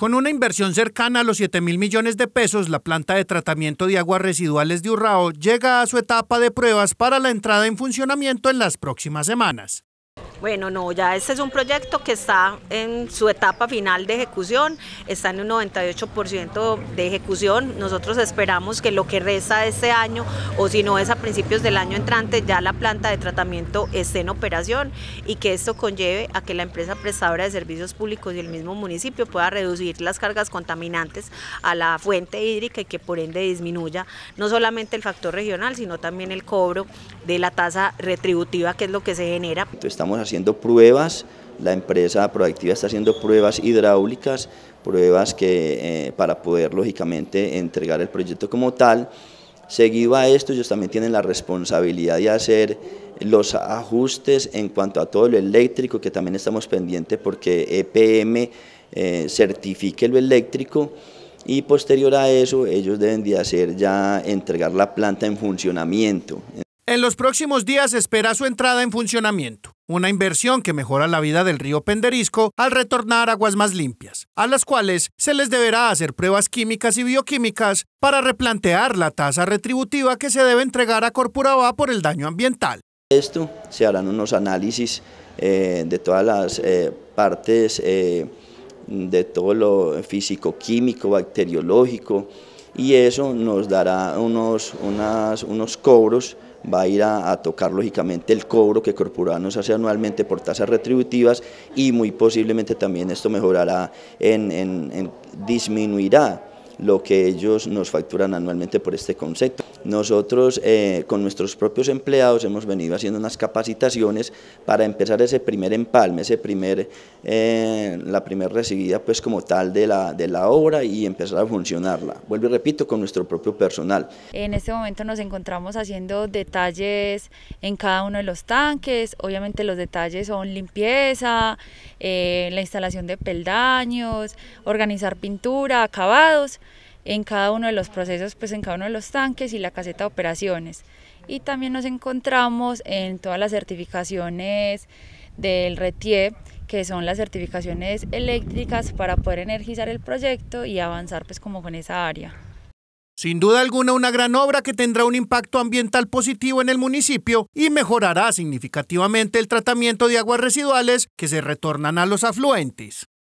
Con una inversión cercana a los 7 mil millones de pesos, la planta de tratamiento de aguas residuales de Urrao llega a su etapa de pruebas para la entrada en funcionamiento en las próximas semanas. Bueno, no, ya este es un proyecto que está en su etapa final de ejecución, está en un 98% de ejecución. Nosotros esperamos que lo que resta este año, o si no es a principios del año entrante, ya la planta de tratamiento esté en operación y que esto conlleve a que la empresa prestadora de servicios públicos y el mismo municipio pueda reducir las cargas contaminantes a la fuente hídrica y que por ende disminuya no solamente el factor regional, sino también el cobro de la tasa retributiva, que es lo que se genera. Estamos haciendo pruebas, la empresa Proactiva está haciendo pruebas hidráulicas, pruebas que eh, para poder lógicamente entregar el proyecto como tal. Seguido a esto, ellos también tienen la responsabilidad de hacer los ajustes en cuanto a todo lo eléctrico, que también estamos pendientes porque EPM eh, certifique lo eléctrico y posterior a eso ellos deben de hacer ya entregar la planta en funcionamiento. En los próximos días espera su entrada en funcionamiento una inversión que mejora la vida del río Penderisco al retornar aguas más limpias, a las cuales se les deberá hacer pruebas químicas y bioquímicas para replantear la tasa retributiva que se debe entregar a Corpurabá por el daño ambiental. Esto se harán unos análisis eh, de todas las eh, partes, eh, de todo lo físico-químico, bacteriológico, y eso nos dará unos, unos cobros va a ir a, tocar lógicamente el cobro que corpora nos hace anualmente por tasas retributivas y muy posiblemente también esto mejorará, en disminuirá lo que ellos nos facturan anualmente por este concepto. Nosotros eh, con nuestros propios empleados hemos venido haciendo unas capacitaciones para empezar ese primer empalme, ese primer, eh, la primera recibida pues como tal de la, obra y empezar a funcionarla. Vuelvo y repito, con nuestro propio personal. En este momento nos encontramos haciendo detalles en cada uno de los tanques, obviamente los detalles son limpieza, eh, la instalación de peldaños, organizar pintura, acabados, en cada uno de los procesos, pues en cada uno de los tanques y la caseta de operaciones. Y también nos encontramos en todas las certificaciones del RETIE, que son las certificaciones eléctricas para poder energizar el proyecto y avanzar pues como con esa área. Sin duda alguna, una gran obra que tendrá un impacto ambiental positivo en el municipio y mejorará significativamente el tratamiento de aguas residuales que se retornan a los afluentes.